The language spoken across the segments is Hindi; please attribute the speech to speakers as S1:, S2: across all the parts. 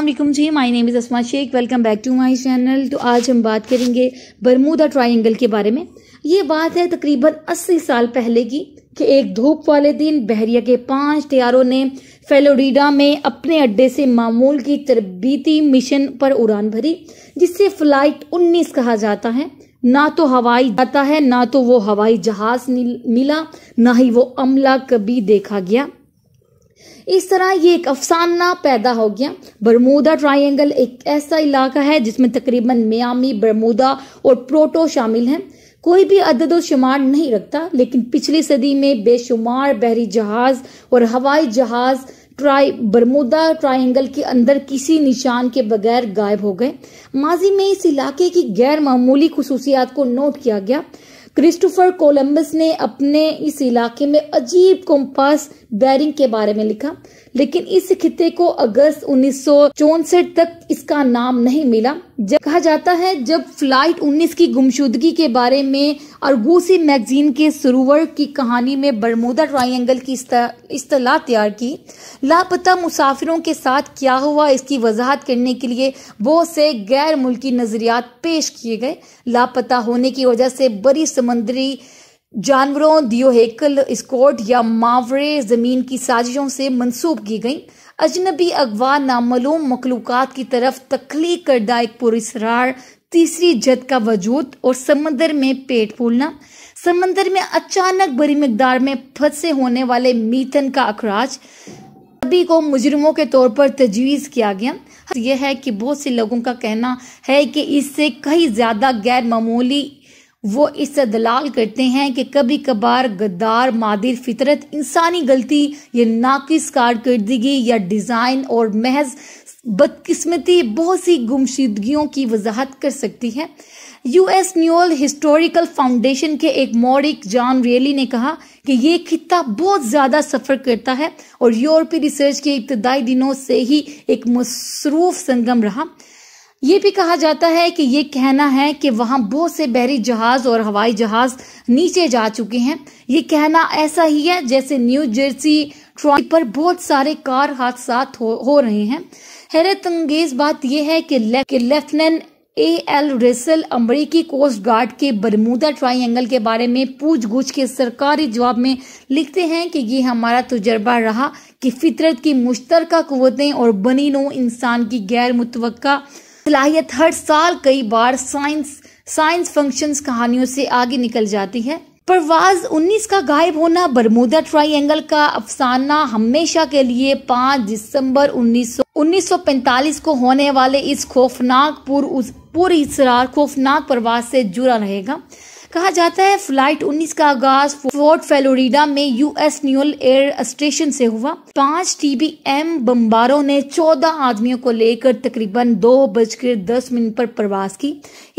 S1: अल्लाम जी my name is Asma Shaikh welcome back to my channel तो आज हम बात करेंगे बरमूदा ट्राइंगल के बारे में ये बात है तकरीबन 80 साल पहले की कि एक धूप वाले दिन बहरिया के पांच तैयारों ने फेलोरिडा में अपने अड्डे से मामूल की तरबीती मिशन पर उड़ान भरी जिससे फ्लाइट 19 कहा जाता है ना तो हवाई जाता है ना तो वो हवाई जहाज मिला ना ही वो अमला कभी देखा गया इस तरह ये एक अफसाना पैदा हो गया बरमूदा ट्रायंगल एक ऐसा इलाका है जिसमें तकरीबन मियामी बरमूदा और प्रोटो शामिल हैं कोई भी अदद शुमार नहीं रखता लेकिन पिछली सदी में बेशुमार बहरी जहाज और हवाई जहाज ट्राई बरमूदा ट्रायंगल के अंदर किसी निशान के बगैर गायब हो गए माजी में इस इलाके की गैर मामूली खसूसियात को नोट किया गया क्रिस्टोफर कोलंबस ने अपने इस इलाके में अजीब कंपास बैरिंग के बारे में लिखा लेकिन इस खिते को अगस्त उन्नीस तक इसका नाम नहीं मिला जब कहा जाता है जब फ्लाइट 19 की गुमशुदगी के बारे में अरगूसी मैगजीन के सरोवर की कहानी में बरमूदा ट्रायंगल की इस्तला तैयार की लापता मुसाफिरों के साथ क्या हुआ इसकी वजाहत करने के लिए बहुत से गैर मुल्की नजरियात पेश किए गए लापता होने की वजह से बड़ी समंदरी जानवरों दियोहेकल स्कॉट या मावरे ज़मीन की साजिशों से मंसूब की गई अजनबी अगवा नामलूम मखलूक की तरफ तख्लीक करदा एक पुरस्ार तीसरी जद का वजूद और समंदर में पेट फूलना समंदर में अचानक बड़ी मकदार में फंसे होने वाले मीथन का अखराज सभी को मुजरमों के तौर पर तजवीज़ किया गया यह है कि बहुत से लोगों का कहना है कि इससे कहीं ज़्यादा गैर मामूली वो दलाल करते हैं कि कभी कभार गद्दार मादिर फितरत इंसानी गलती ये नाकिस कारकर्दगी या डिज़ाइन और महज बदकिस्मती बहुत सी गुमशुदगियों की वजाहत कर सकती है यूएस न्यूल हिस्टोरिकल फाउंडेशन के एक मौरिक जॉन रियली ने कहा कि ये खत्ता बहुत ज़्यादा सफ़र करता है और यूरोपीय रिसर्च के इब्तदाई दिनों से ही एक मसरूफ़ संगम रहा ये भी कहा जाता है कि ये कहना है कि वहां बहुत से बहरी जहाज और हवाई जहाज नीचे जा चुके हैं ये कहना ऐसा ही है जैसे न्यू जर्सी ट्रॉली पर बहुत सारे कार हादसा हो, हो रहे हैं हैरत अंगेज बात यह है कि लेफ्टिनेंट ए एल रेसल अमरीकी कोस्ट गार्ड के बरमूदा ट्राइंगल के बारे में पूछ गुछ के सरकारी जवाब में लिखते हैं कि ये हमारा तजर्बा रहा कि फितरत की मुश्तर कवतें और बनी नो इंसान की गैर मुतवक़ा सलाहियत हर साल कई बार साइंस साइंस फंक्शंस कहानियों से आगे निकल जाती है परवाज 19 का गायब होना बरमूदा ट्रायंगल का अफसाना हमेशा के लिए 5 दिसंबर 1900 1945 को होने वाले इस खौफनाक पूरी पूर इसरार खौफनाक परवाज से जुड़ा रहेगा कहा जाता है फ्लाइट 19 का आगाज फोर्ट फेलोरिडा में यूएस न्यूल एयर स्टेशन से हुआ पांच टीबी बमबारों ने 14 आदमियों को लेकर तकरीबन दो बजकर दस मिनट पर प्रवास की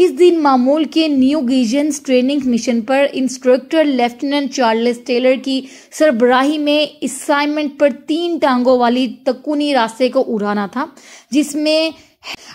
S1: इस दिन मामूल के न्यू गिजेंस ट्रेनिंग मिशन पर इंस्ट्रक्टर लेफ्टिनेंट चार्ल्स टेलर की सरबराही में असाइनमेंट पर तीन टांगों वाली तकूनी रास्ते को उड़ाना था जिसमें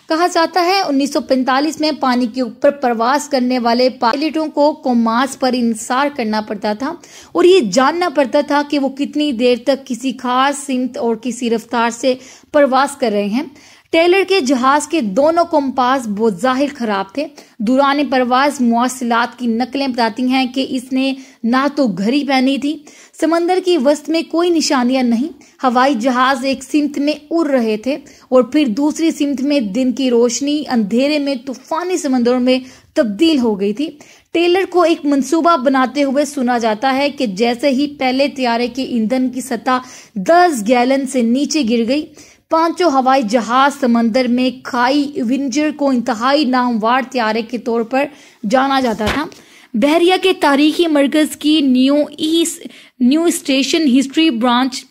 S1: कहा जाता है 1945 में पानी के ऊपर प्रवास करने वाले पायलटों को कोमास पर इंसार करना पड़ता था और ये जानना पड़ता था कि वो कितनी देर तक किसी खास सिमत और किसी रफ्तार से प्रवास कर रहे हैं टेलर के जहाज के दोनों कंपास जाहिर खराब थे दुरान परवाज मौसलात की नकलें बताती हैं कि इसने ना तो घड़ी पहनी थी समंदर की वस्त में कोई निशानियां नहीं हवाई जहाज एक सिमत में उड़ रहे थे और फिर दूसरी सिमत में दिन की रोशनी अंधेरे में तूफानी समंदरों में तब्दील हो गई थी टेलर को एक मंसूबा बनाते हुए सुना जाता है कि जैसे ही पहले त्यारे के ईंधन की सतह 10 गैलन से नीचे गिर गई पांचों हवाई जहाज समंदर में खाई विंजर को इंतहाई नामवार त्यारे के तौर पर जाना जाता था बहरिया के तारीखी मरकज़ की new east new station history branch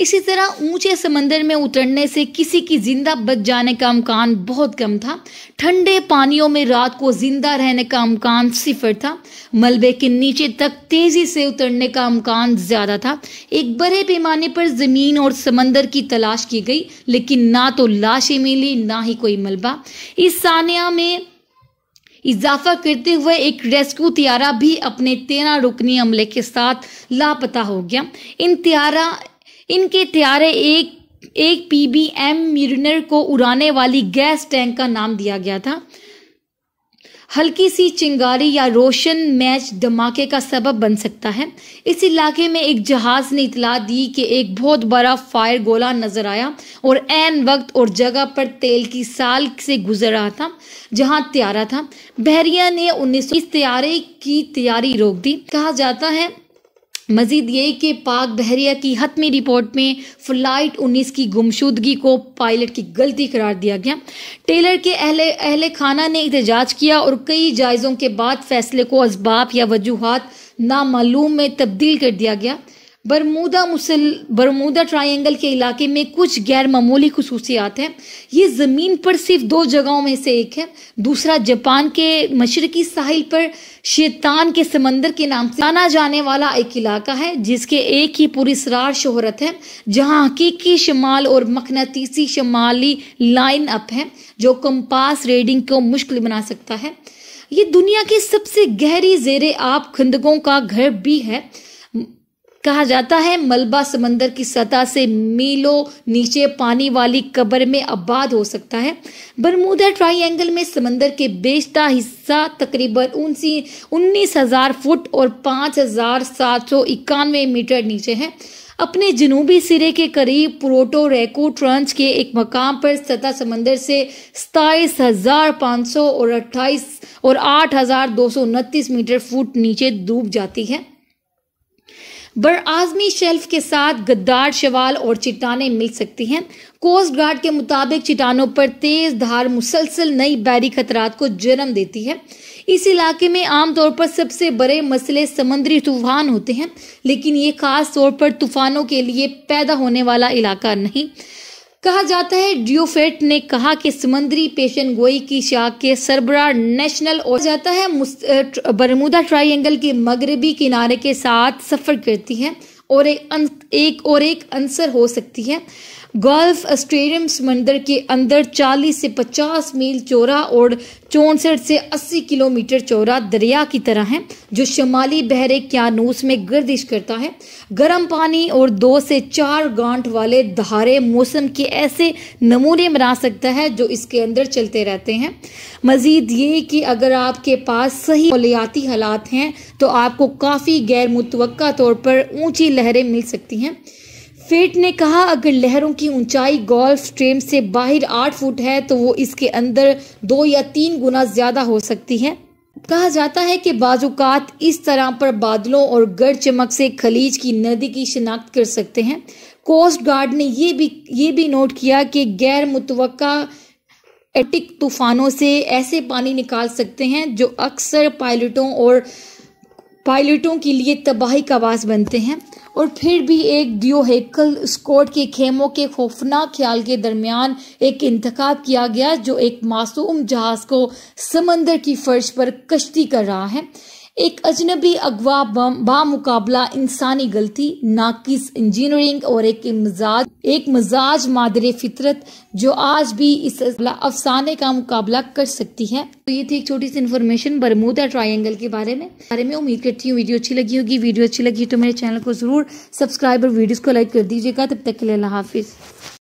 S1: इसी तरह ऊंचे समंदर में उतरने से किसी की जिंदा बच जाने का अमकान बहुत कम था ठंडे पानियों में रात को जिंदा रहने का अमकान सिफर था मलबे के नीचे तक तेजी से उतरने का अमकान ज्यादा था एक बड़े पैमाने पर जमीन और समंदर की तलाश की गई लेकिन ना तो लाशें मिली ना ही कोई मलबा इस सानिया में इजाफा करते हुए एक रेस्क्यू तियारा भी अपने तेरह रुकनी अमले के साथ लापता हो गया इन त्यारा इनके त्यारे एक एक पीबीएम म्यूरिनर को उड़ाने वाली गैस टैंक का नाम दिया गया था हल्की सी चिंगारी या रोशन मैच धमाके का सबब बन सकता है इस इलाके में एक जहाज ने इतला दी कि एक बहुत बड़ा फायर गोला नजर आया और एन वक्त और जगह पर तेल की साल से गुजर रहा था जहां त्यारा था बहरिया ने उन्नीस इस त्यारे की तैयारी रोक दी कहा जाता है मजीद ये कि पाक बहरिया की हतमी रिपोर्ट में फ्लाइट 19 की गुमशुदगी को पायलट की गलती करार दिया गया टेलर के अहले अहले खाना ने एहतजाज किया और कई जायज़ों के बाद फैसले को इसबाब या वजूहत नामालूम में तब्दील कर दिया गया बरमूदा मुसल बरमूदा ट्रायंगल के इलाके में कुछ गैर मामूली खसूसियात हैं ये ज़मीन पर सिर्फ दो जगहों में से एक है दूसरा जापान के मशरकी साहिल पर शैतान के समंदर के नाम से जाना जाने वाला एक इलाका है जिसके एक ही सरार शोहरत है जहाँ हकीकी शमाल और मखनतीसी शमाली लाइन अप है जो कम्पास रेडिंग को मुश्किल बना सकता है ये दुनिया की सबसे गहरी जेर आब खंदकों का घर भी है कहा जाता है मलबा समंदर की सतह से मीलों नीचे पानी वाली कब्र में आबाद हो सकता है बरमूदा ट्राइंगल में समंदर के बेशता हिस्सा तकरीबन उनसी उन्नीस हजार फुट और पाँच हजार सात सौ इक्यानवे मीटर नीचे है अपने जनूबी सिरे के करीब प्रोटो रेको ट्रंच के एक मकाम पर सतह समंदर से सताईस हजार पाँच सौ और अट्ठाईस और आठ हजार दो सौ उनतीस मीटर फुट नीचे डूब जाती है बरआजमी शेल्फ के साथ गद्दार शवाल और चिटाने मिल सकती हैं कोस्ट गार्ड के मुताबिक चिटानों पर तेज धार मुसलसल नई बैरी खतरात को जन्म देती है इस इलाके में आमतौर पर सबसे बड़े मसले समंदरी तूफान होते हैं लेकिन ये खास तौर पर तूफानों के लिए पैदा होने वाला इलाका नहीं कहा जाता है ड्यूफेट ने कहा कि समुद्री पेशन गोई की शाख के सरबरा नेशनल और जाता है बरमूदा ट्राइंगल के मगरबी किनारे के साथ सफ़र करती है और एक एक और एक अंसर हो सकती है गोल्फ स्टेडियम समंदर के अंदर 40 से 50 मील चौरा और चौंसठ से 80 किलोमीटर चौरा दरिया की तरह है जो शमाली बहरे क्यानूस में गर्दिश करता है गर्म पानी और दो से चार गांठ वाले धारे मौसम के ऐसे नमूने बना सकता है जो इसके अंदर चलते रहते हैं मजीद ये कि अगर आपके पास सही मौलियाती हालात हैं तो आपको काफ़ी गैर मुतव तौर पर ऊंची लहरें मिल सकती हैं फेट ने कहा अगर लहरों की ऊंचाई गोल्फ स्ट्रीम से बाहर आठ फुट है तो वो इसके अंदर दो या तीन गुना ज्यादा हो सकती है कहा जाता है कि बाजुकात इस तरह पर बादलों और गढ़ चमक से खलीज की नदी की शिनाख्त कर सकते हैं कोस्ट गार्ड ने ये भी ये भी नोट किया कि गैर मुतव एटिक तूफानों से ऐसे पानी निकाल सकते हैं जो अक्सर पायलटों और पायलटों के लिए तबाही का आवास बनते हैं और फिर भी एक डियोहेकल स्कॉट के खेमों के खौफनाक ख्याल के दरमियान एक इंतखब किया गया जो एक मासूम जहाज को समंदर की फर्श पर कश्ती कर रहा है एक अजनबी अगवा बामुकाबला इंसानी गलती नाकिस इंजीनियरिंग और एक मजाज एक मजाज मादर फितरत जो आज भी इस अफसाने का मुकाबला कर सकती है तो ये थी एक छोटी सी इन्फॉर्मेशन बरमूदा ट्राइंगल के बारे में बारे में उम्मीद करती हूँ वीडियो अच्छी लगी होगी वीडियो अच्छी लगी तो मेरे चैनल को जरूर सब्सक्राइब और वीडियो को लाइक कर दीजिएगा तब तक के लिए हाफिज़